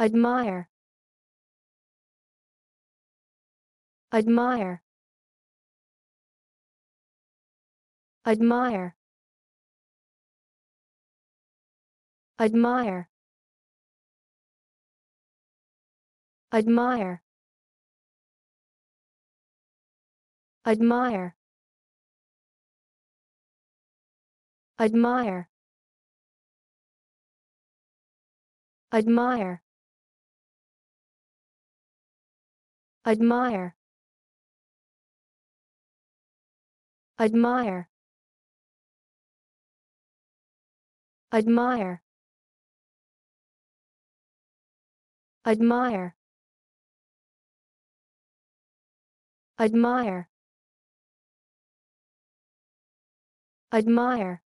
admire admire admire admire admire admire admire admire admire admire admire admire admire admire